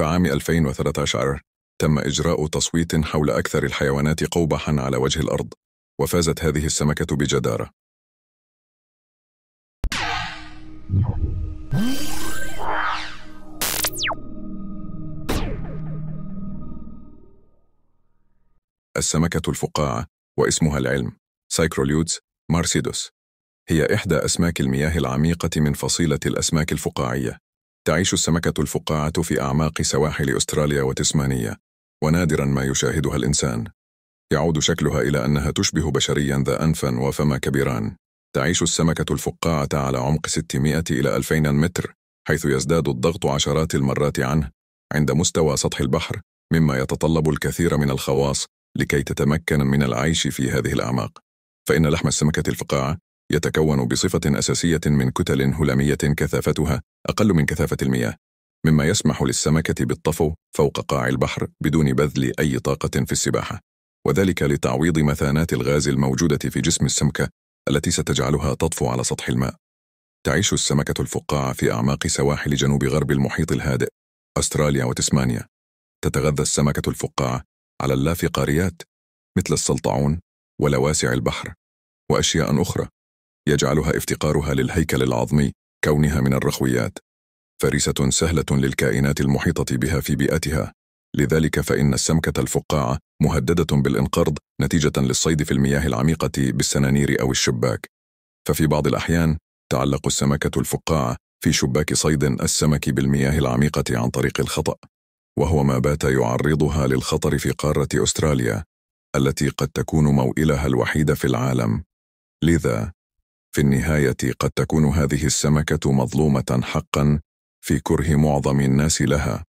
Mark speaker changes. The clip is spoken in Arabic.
Speaker 1: في عام 2013 تم إجراء تصويت حول أكثر الحيوانات قوبحًا على وجه الأرض، وفازت هذه السمكة بجدارة. السمكة الفقاعة واسمها العلم سايكروليوتس مارسيدوس هي إحدى أسماك المياه العميقة من فصيلة الأسماك الفقاعية تعيش السمكة الفقاعة في أعماق سواحل أستراليا وتسمانيا ونادرا ما يشاهدها الإنسان يعود شكلها إلى أنها تشبه بشريا ذا أنفا وفم كبيران تعيش السمكة الفقاعة على عمق 600 إلى 2000 متر حيث يزداد الضغط عشرات المرات عنه عند مستوى سطح البحر مما يتطلب الكثير من الخواص لكي تتمكن من العيش في هذه الأعماق فإن لحم السمكة الفقاعة يتكون بصفة أساسية من كتل هلامية كثافتها أقل من كثافة المياه مما يسمح للسمكة بالطفو فوق قاع البحر بدون بذل أي طاقة في السباحة وذلك لتعويض مثانات الغاز الموجودة في جسم السمكة التي ستجعلها تطفو على سطح الماء تعيش السمكة الفقاعة في أعماق سواحل جنوب غرب المحيط الهادئ أستراليا وتسمانيا تتغذى السمكة الفقاعة على اللافقاريات مثل السلطعون ولواسع البحر وأشياء أخرى يجعلها افتقارها للهيكل العظمي كونها من الرخويات فريسة سهلة للكائنات المحيطة بها في بيئتها لذلك فإن السمكة الفقاعة مهددة بالانقرض نتيجة للصيد في المياه العميقة بالسنانير أو الشباك ففي بعض الأحيان تعلق السمكة الفقاعة في شباك صيد السمك بالمياه العميقة عن طريق الخطأ وهو ما بات يعرضها للخطر في قارة أستراليا التي قد تكون موئلها الوحيد في العالم لذا في النهاية قد تكون هذه السمكة مظلومة حقا في كره معظم الناس لها